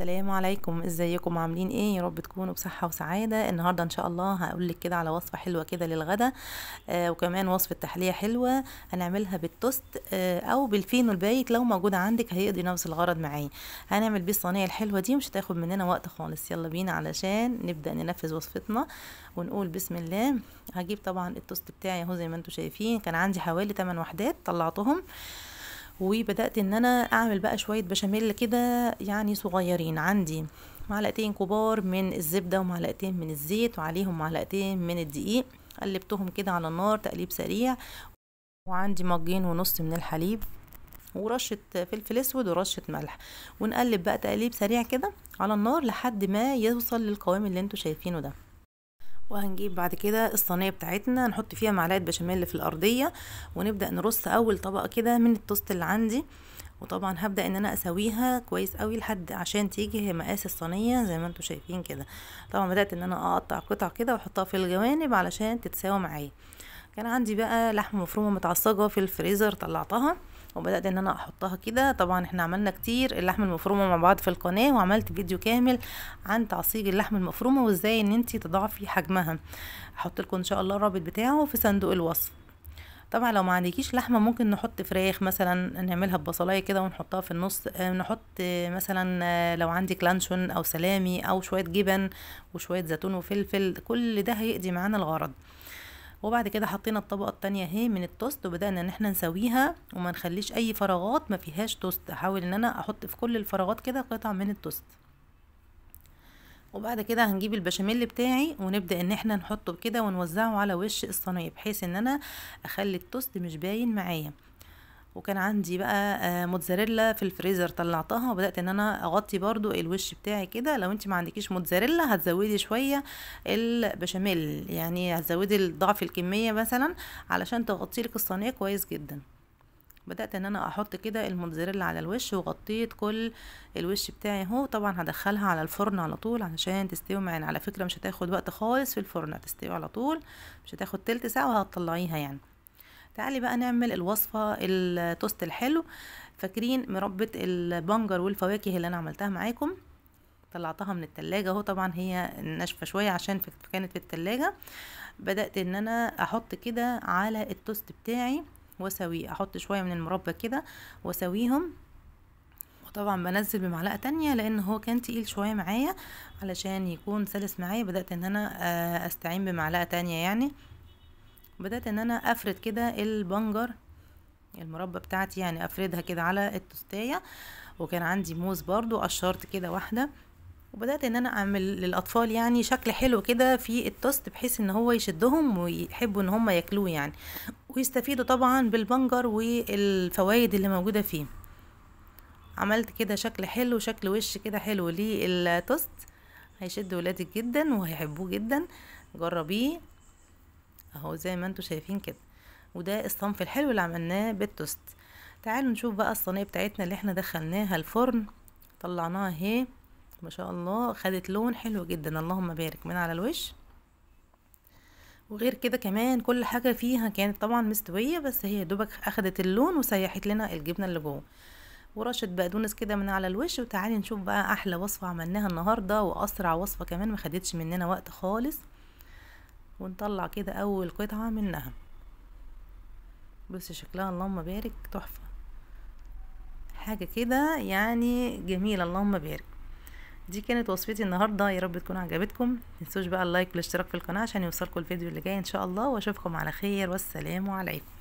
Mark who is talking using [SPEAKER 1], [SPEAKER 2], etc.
[SPEAKER 1] السلام عليكم ازيكم عاملين ايه يا رب تكونوا بصحه وسعاده النهارده ان شاء الله هقول لك كده على وصفه حلوه كده للغدا آه وكمان وصفه تحليه حلوه هنعملها بالتوست آه او بالفينو البايت لو موجود عندك هيقضي نفس الغرض معايا هنعمل بيه الصينيه الحلوه دي ومش هتاخد مننا وقت خالص يلا بينا علشان نبدا ننفذ وصفتنا ونقول بسم الله هجيب طبعا التوست بتاعي اهو زي ما انتم شايفين كان عندي حوالي 8 وحدات طلعتهم آه وبدات ان انا اعمل بقى شويه بشاميل كده يعني صغيرين عندي معلقتين كبار من الزبده ومعلقتين من الزيت وعليهم معلقتين من الدقيق قلبتهم كده على النار تقليب سريع وعندي مجين ونص من الحليب ورشه فلفل اسود ورشه ملح ونقلب بقى تقليب سريع كده على النار لحد ما يوصل للقوام اللي انتوا شايفينه ده وهنجيب بعد كده الصينيه بتاعتنا نحط فيها معلقه بشاميل في الارضيه ونبدا نرص اول طبقه كده من التوست اللي عندي وطبعا هبدا ان انا اسويها كويس قوي لحد عشان تيجي هي مقاس الصينيه زي ما انتم شايفين كده طبعا بدات ان انا اقطع قطع كده واحطها في الجوانب علشان تتساوى معايا كان عندي بقى لحمه مفرومه متعصجه في الفريزر طلعتها وبدات ان انا احطها كده طبعا احنا عملنا كتير اللحمه المفرومه مع بعض في القناه وعملت فيديو كامل عن تعصيج اللحمه المفرومه وازاي ان انت تضاعفي حجمها هحط لكم ان شاء الله الرابط بتاعه في صندوق الوصف طبعا لو ما عندكيش لحمه ممكن نحط فراخ مثلا نعملها ببصلايه كده ونحطها في النص آه، نحط مثلا آه، لو عندك لانشون او سلامي او شويه جبن وشويه زيتون وفلفل كل ده هيقضي معانا الغرض وبعد كده حطينا الطبقه التانية اهي من التوست وبدانا ان احنا نسويها وما نخليش اي فراغات ما فيهاش توست احاول ان انا احط في كل الفراغات كده قطع من التوست وبعد كده هنجيب البشاميل بتاعي ونبدا ان احنا نحطه كده ونوزعه على وش الصينيه بحيث ان انا اخلي التوست مش باين معايا وكان عندي بقى آه، موتزاريلا في الفريزر طلعتها وبدات ان انا اغطي برضو الوش بتاعي كده لو انت ما عندكيش موتزاريلا هتزودي شويه البشاميل يعني هتزودي ضعف الكميه مثلا علشان تغطي لك الصينيه كويس جدا بدات ان انا احط كده الموتزاريلا على الوش وغطيت كل الوش بتاعي اهو طبعا هدخلها على الفرن على طول علشان تستوي معانا على فكره مش هتاخد وقت خالص في الفرن هتستوي على طول مش هتاخد تلت ساعه وهتطلعيها يعني تعالي بقى نعمل الوصفة التوست الحلو فاكرين مربة البنجر والفواكه اللي انا عملتها معاكم طلعتها من التلاجة اهو طبعا هي ناشفة شوية عشان كانت في التلاجة بدأت ان انا احط كده على التوست بتاعي واسويه احط شوية من المربى كده واسويهم وطبعا بنزل بمعلقة تانية لان هو كان تقيل شوية معايا علشان يكون سلس معايا بدأت ان انا آه، استعين بمعلقة تانية يعني بدأت ان انا افرد كده البنجر المربى بتاعتي يعني افردها كده على التوستايه وكان عندي موز برضو قشرت كده واحده وبدات ان انا اعمل للاطفال يعني شكل حلو كده في التوست بحيث ان هو يشدهم ويحبوا ان هم ياكلوه يعني ويستفيدوا طبعا بالبنجر والفوائد اللي موجوده فيه عملت كده شكل حلو شكل وش كده حلو للتوست هيشد ولادك جدا وهيحبوه جدا جربيه اهو زي ما انتم شايفين كده وده الصنف الحلو اللي عملناه بالتوست تعالوا نشوف بقى الصينيه بتاعتنا اللي احنا دخلناها الفرن طلعناها اهي ما شاء الله خدت لون حلو جدا اللهم بارك من على الوش وغير كده كمان كل حاجة فيها كانت طبعا مستوية بس هي دوبك اخدت اللون وسيحت لنا الجبنة اللي جوه ورشة بقدونس كده من على الوش وتعالي نشوف بقى احلى وصفة عملناها النهاردة واسرع وصفة كمان ما خدتش مننا وقت خالص ونطلع كده اول قطعة منها بص شكلها اللهم بارك تحفة حاجة كده يعني جميلة اللهم بارك دي كانت وصفتي النهاردة يا رب تكون عجبتكم متنسوش بقى اللايك والاشتراك في القناة عشان يوصلكم الفيديو اللي جاي ان شاء الله واشوفكم على خير والسلام عليكم